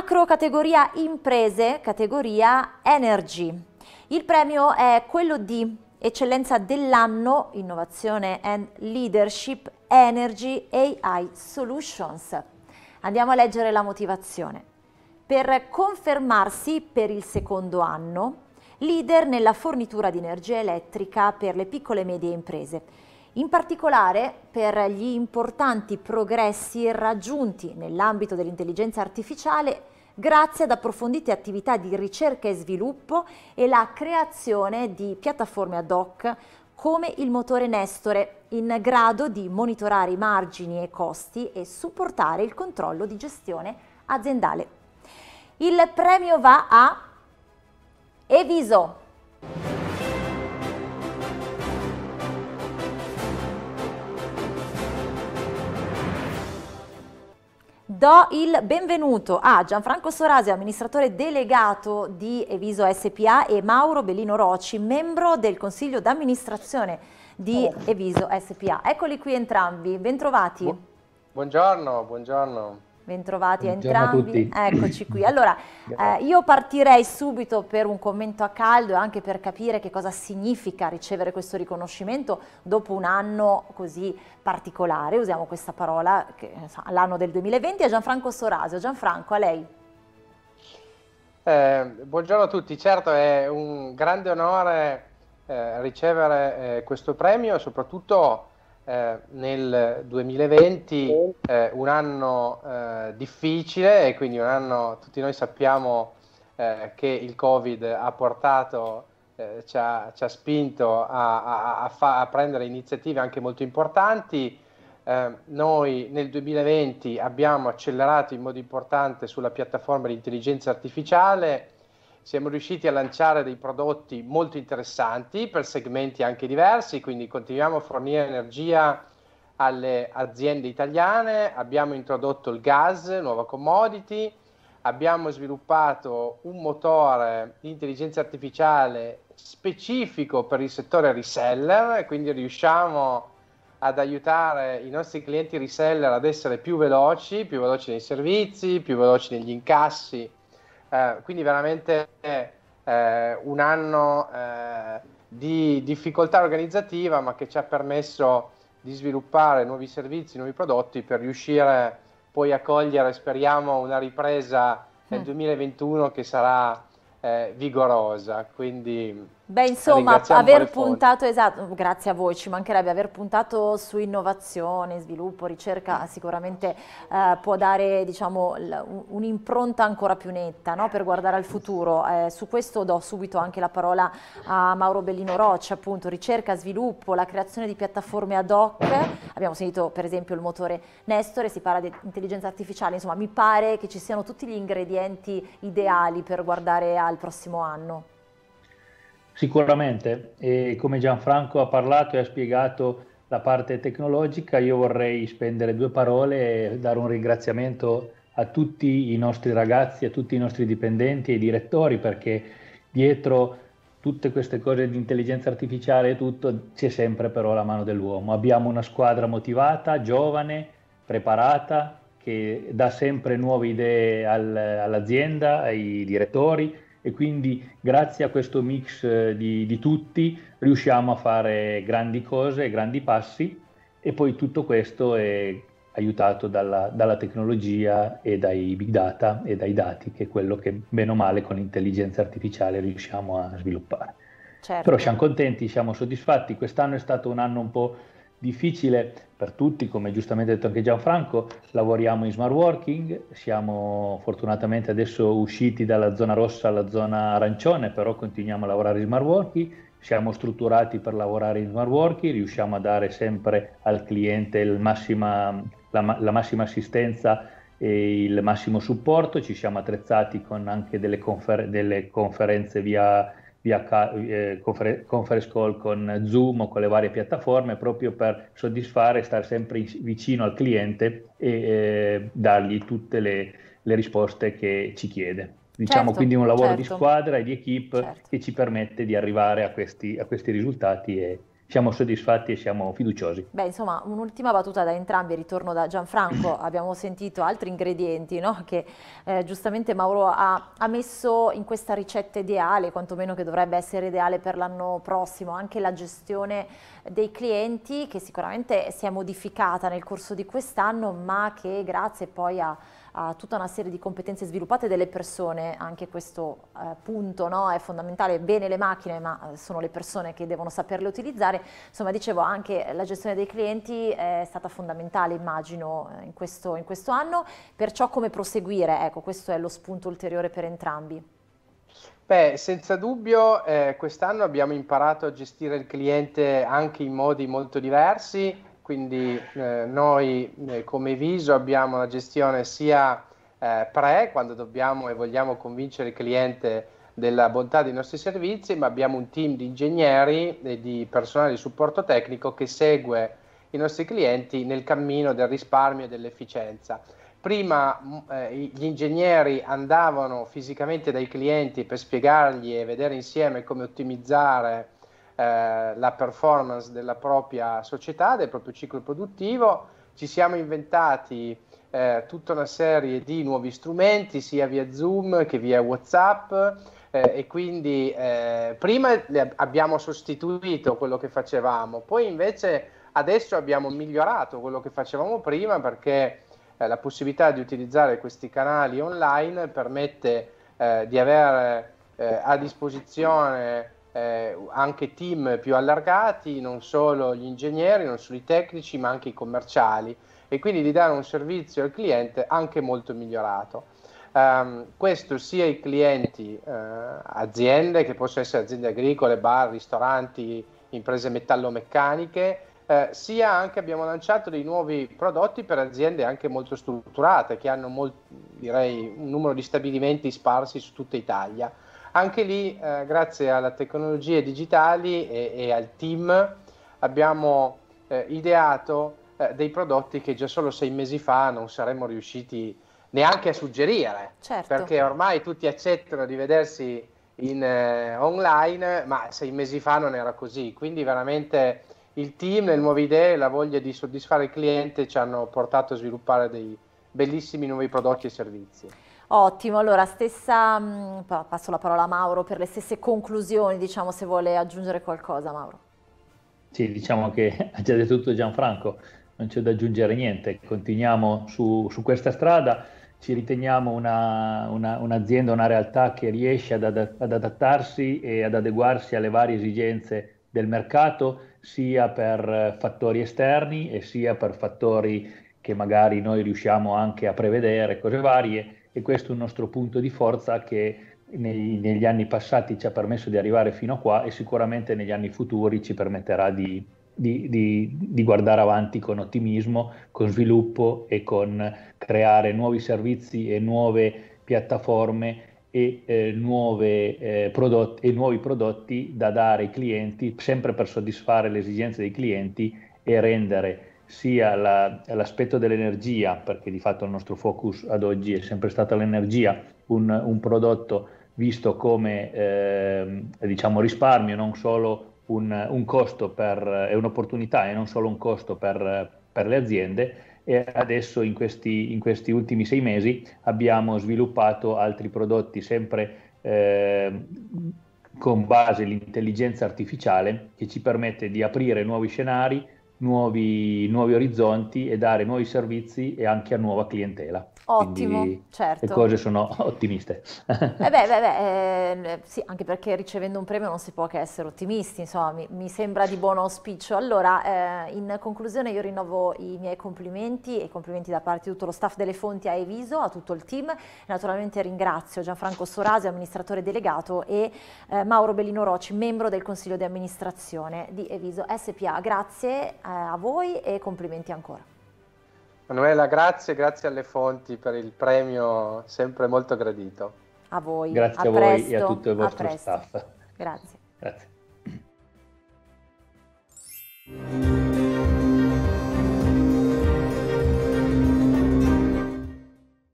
macro categoria imprese, categoria energy. Il premio è quello di eccellenza dell'anno, innovazione and leadership, energy AI solutions. Andiamo a leggere la motivazione. Per confermarsi per il secondo anno, leader nella fornitura di energia elettrica per le piccole e medie imprese in particolare per gli importanti progressi raggiunti nell'ambito dell'intelligenza artificiale grazie ad approfondite attività di ricerca e sviluppo e la creazione di piattaforme ad hoc come il motore Nestore, in grado di monitorare i margini e costi e supportare il controllo di gestione aziendale. Il premio va a Eviso. do il benvenuto a Gianfranco Sorasi, amministratore delegato di Eviso SPA e Mauro Bellino Roci, membro del consiglio d'amministrazione di Eviso SPA. Eccoli qui entrambi, bentrovati. buongiorno, buongiorno. Bentrovati Buongiorno entrambi. A Eccoci qui. Allora, eh, io partirei subito per un commento a caldo e anche per capire che cosa significa ricevere questo riconoscimento dopo un anno così particolare, usiamo questa parola, eh, l'anno del 2020, a Gianfranco Sorasio. Gianfranco, a lei. Eh, buongiorno a tutti, certo è un grande onore eh, ricevere eh, questo premio e soprattutto eh, nel 2020 eh, un anno eh, difficile e quindi un anno, tutti noi sappiamo eh, che il Covid ha portato, eh, ci ha, ci, ha, spinto a, a, a, fa, a, prendere iniziative anche molto importanti. noi nel 2020 abbiamo accelerato in modo importante sulla piattaforma di intelligenza artificiale siamo riusciti a lanciare dei prodotti molto interessanti per segmenti anche diversi, quindi continuiamo a fornire energia alle aziende italiane, abbiamo introdotto il gas, nuova commodity, abbiamo sviluppato un motore di intelligenza artificiale specifico per il settore reseller, quindi riusciamo ad aiutare i nostri clienti reseller ad essere più veloci, più veloci nei servizi, più veloci negli incassi eh, quindi veramente eh, un anno eh, di difficoltà organizzativa, ma che ci ha permesso di sviluppare nuovi servizi, nuovi prodotti per riuscire poi a cogliere, speriamo, una ripresa nel 2021 mm. che sarà eh, vigorosa. Quindi Beh, insomma, aver puntato, esatto, grazie a voi, ci mancherebbe, aver puntato su innovazione, sviluppo, ricerca mm. sicuramente eh, può dare diciamo, un'impronta ancora più netta no? per guardare al futuro. Eh, su questo do subito anche la parola a Mauro Bellino Roccia, appunto, ricerca, sviluppo, la creazione di piattaforme ad hoc, abbiamo sentito per esempio il motore Nestore, si parla di intelligenza artificiale, insomma mi pare che ci siano tutti gli ingredienti ideali per guardare al prossimo anno. Sicuramente, e come Gianfranco ha parlato e ha spiegato la parte tecnologica, io vorrei spendere due parole e dare un ringraziamento a tutti i nostri ragazzi, a tutti i nostri dipendenti e direttori, perché dietro tutte queste cose di intelligenza artificiale e tutto c'è sempre però la mano dell'uomo. Abbiamo una squadra motivata, giovane, preparata, che dà sempre nuove idee al, all'azienda, ai direttori e quindi grazie a questo mix eh, di, di tutti riusciamo a fare grandi cose, grandi passi e poi tutto questo è aiutato dalla, dalla, tecnologia e dai big data e dai dati, che è quello che bene o male con l'intelligenza artificiale riusciamo a sviluppare. Certo. Però siamo contenti, siamo soddisfatti, quest'anno è stato un anno un po' difficile per tutti, come giustamente detto anche Gianfranco, lavoriamo in smart working, siamo fortunatamente adesso usciti dalla zona rossa alla zona arancione, però continuiamo a lavorare in smart working, siamo strutturati per lavorare in smart working, riusciamo a dare sempre al cliente massima, la, la massima assistenza e il massimo supporto, ci siamo attrezzati con anche delle, confer- delle conferenze via via eh, conference, conference call con Zoom o con le varie piattaforme proprio per soddisfare, stare sempre in, vicino al cliente e eh, dargli tutte le, le, risposte che ci chiede. Diciamo certo, quindi un lavoro certo. di squadra e di equip certo. che ci permette di arrivare a questi, a questi risultati e, siamo soddisfatti e siamo fiduciosi. Beh, insomma, un'ultima battuta da entrambi, ritorno da Gianfranco, abbiamo sentito altri ingredienti no? che eh, giustamente Mauro ha, ha, messo in questa ricetta ideale, quantomeno che dovrebbe essere ideale per l'anno prossimo, anche la gestione dei clienti che sicuramente si è modificata nel corso di quest'anno, ma che grazie poi a a tutta una serie di competenze sviluppate delle persone, anche questo eh, punto no? è fondamentale, bene le macchine ma eh, sono le persone che devono saperle utilizzare, insomma dicevo anche la gestione dei clienti è stata fondamentale immagino eh, in questo, in questo anno, perciò come proseguire, ecco questo è lo spunto ulteriore per entrambi. Beh, senza dubbio eh, quest'anno abbiamo imparato a gestire il cliente anche in modi molto diversi quindi eh, noi eh, come Viso abbiamo una gestione sia eh, pre, quando dobbiamo e vogliamo convincere il cliente della bontà dei nostri servizi, ma abbiamo un team di ingegneri e di personale di supporto tecnico che segue i nostri clienti nel cammino del risparmio e dell'efficienza. Prima mm, eh, gli ingegneri andavano fisicamente dai clienti per spiegargli e vedere insieme come ottimizzare eh, la performance della propria società, del proprio ciclo produttivo. Ci siamo inventati eh, tutta una serie di nuovi strumenti, sia via Zoom che via WhatsApp. Eh, e quindi eh, prima abbiamo sostituito quello che facevamo, poi invece adesso abbiamo migliorato quello che facevamo prima perché eh, la possibilità di utilizzare questi canali online permette di avere a disposizione eh, anche team più allargati, non solo gli ingegneri, non solo i tecnici, ma anche i commerciali e quindi di dare un servizio al cliente anche molto migliorato. Um, questo sia i clienti, eh, aziende, che possono essere aziende agricole, bar, ristoranti, imprese metallomeccaniche, eh, sia anche abbiamo lanciato dei nuovi prodotti per aziende anche molto strutturate, che hanno molt- direi, un numero di stabilimenti sparsi su tutta Italia anche lì, eh, grazie alle tecnologie digitali e, e al team, abbiamo eh, ideato eh, dei prodotti che già solo sei mesi fa non saremmo riusciti neanche a suggerire, certo. perché ormai tutti accettano di vedersi in, eh, online, ma sei mesi fa non era così, quindi veramente il team, le nuove idee, la voglia di soddisfare il cliente ci hanno portato a sviluppare dei bellissimi nuovi prodotti e servizi. Ottimo, allora stessa, mm, passo la parola a Mauro per le stesse conclusioni, diciamo se vuole aggiungere qualcosa Mauro. Sì, diciamo che ha già detto tutto Gianfranco, non c'è da aggiungere niente, continuiamo su, su questa strada, ci riteniamo una, una, un'azienda, una realtà che riesce ad, ad, adattarsi e ad adeguarsi alle varie esigenze del mercato, sia per fattori esterni e sia per fattori che magari noi riusciamo anche a prevedere, cose varie, e questo è un nostro punto di forza che negli, negli anni passati ci ha permesso di arrivare fino a qua e sicuramente negli anni futuri ci permetterà di, di, di, di, guardare avanti con ottimismo, con sviluppo e con creare nuovi servizi e nuove piattaforme e, eh, nuove, eh, prodotti, e nuovi prodotti da dare ai clienti, sempre per soddisfare le esigenze dei clienti e rendere sia la, l'aspetto dell'energia, perché di fatto il nostro focus ad oggi è sempre stato l'energia, un, un prodotto visto come eh, diciamo risparmio, non solo un, un costo per, è un'opportunità e non solo un costo per, per le aziende. E adesso in questi, in questi, ultimi sei mesi abbiamo sviluppato altri prodotti sempre eh, con base l'intelligenza artificiale che ci permette di aprire nuovi scenari, nuovi, nuovi orizzonti e dare nuovi servizi e anche a nuova clientela. Ottimo, Quindi certo. Le cose sono ottimiste. Eh beh, beh, beh eh, sì, anche perché ricevendo un premio non si può che essere ottimisti, insomma, mi, mi sembra di buon auspicio. Allora, eh, in conclusione io rinnovo i miei complimenti e complimenti da parte di tutto lo staff delle fonti a Eviso, a tutto il team. Naturalmente ringrazio Gianfranco Sorasi, amministratore delegato, e eh, Mauro Bellino Roci, membro del consiglio di amministrazione di Eviso SPA. Grazie eh, a voi e complimenti ancora. Manuela, grazie, grazie alle fonti per il premio sempre molto gradito. A voi. Grazie a, a voi presto, e a tutto il vostro staff. Grazie. grazie.